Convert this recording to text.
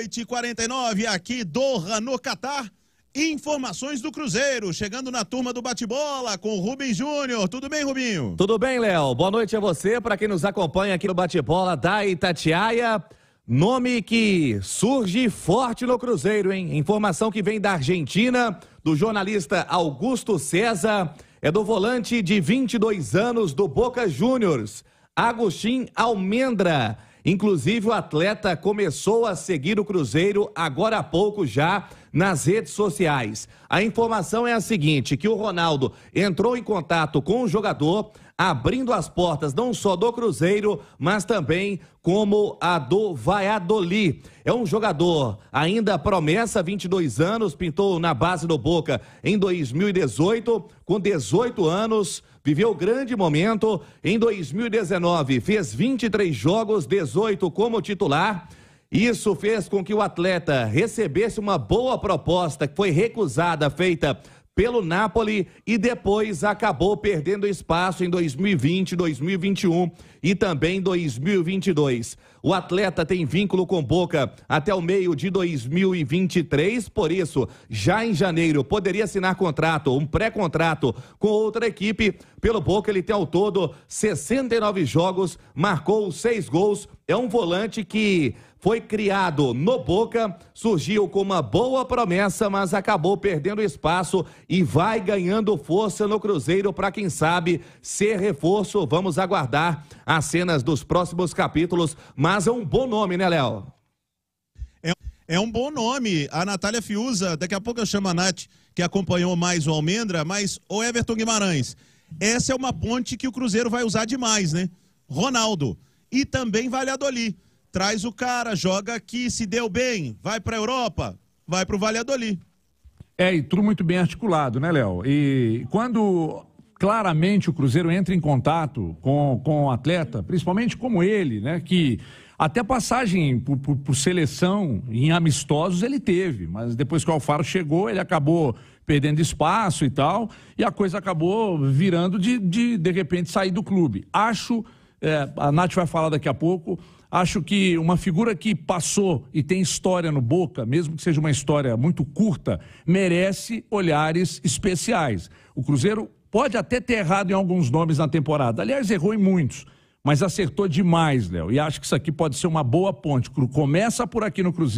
Noite 49 aqui, Doha, no Catar. Informações do Cruzeiro, chegando na turma do bate-bola com o Júnior. Tudo bem, Rubinho? Tudo bem, Léo. Boa noite a você, para quem nos acompanha aqui no bate-bola da Itatiaia. Nome que surge forte no Cruzeiro, hein? Informação que vem da Argentina, do jornalista Augusto César, é do volante de 22 anos do Boca Juniors, Agostinho Almendra. Inclusive, o atleta começou a seguir o Cruzeiro agora há pouco já nas redes sociais. A informação é a seguinte: que o Ronaldo entrou em contato com o jogador abrindo as portas não só do Cruzeiro, mas também como a do Valladolid. É um jogador ainda promessa, 22 anos, pintou na base do Boca em 2018, com 18 anos, viveu grande momento. Em 2019, fez 23 jogos, 18 como titular. Isso fez com que o atleta recebesse uma boa proposta que foi recusada, feita pelo Napoli e depois acabou perdendo espaço em 2020, 2021 e também 2022. O atleta tem vínculo com Boca até o meio de 2023, por isso, já em janeiro poderia assinar contrato, um pré-contrato com outra equipe. Pelo Boca, ele tem ao todo 69 jogos, marcou seis gols é um volante que foi criado no Boca, surgiu com uma boa promessa, mas acabou perdendo espaço e vai ganhando força no Cruzeiro para quem sabe ser reforço. Vamos aguardar as cenas dos próximos capítulos, mas é um bom nome, né, Léo? É, é um bom nome. A Natália Fiuza, daqui a pouco eu chamo a Nath, que acompanhou mais o Almendra, mas o Everton Guimarães. Essa é uma ponte que o Cruzeiro vai usar demais, né? Ronaldo e também Valladolid. Traz o cara, joga aqui, se deu bem, vai para a Europa, vai para o Valladolid. É, e tudo muito bem articulado, né, Léo? E quando claramente o Cruzeiro entra em contato com, com o atleta, principalmente como ele, né, que até passagem por, por, por, seleção em amistosos ele teve, mas depois que o Alfaro chegou, ele acabou perdendo espaço e tal, e a coisa acabou virando de, de, de repente, sair do clube. Acho é, a Nath vai falar daqui a pouco. Acho que uma figura que passou e tem história no Boca, mesmo que seja uma história muito curta, merece olhares especiais. O Cruzeiro pode até ter errado em alguns nomes na temporada. Aliás, errou em muitos, mas acertou demais, Léo. E acho que isso aqui pode ser uma boa ponte. Começa por aqui no Cruzeiro.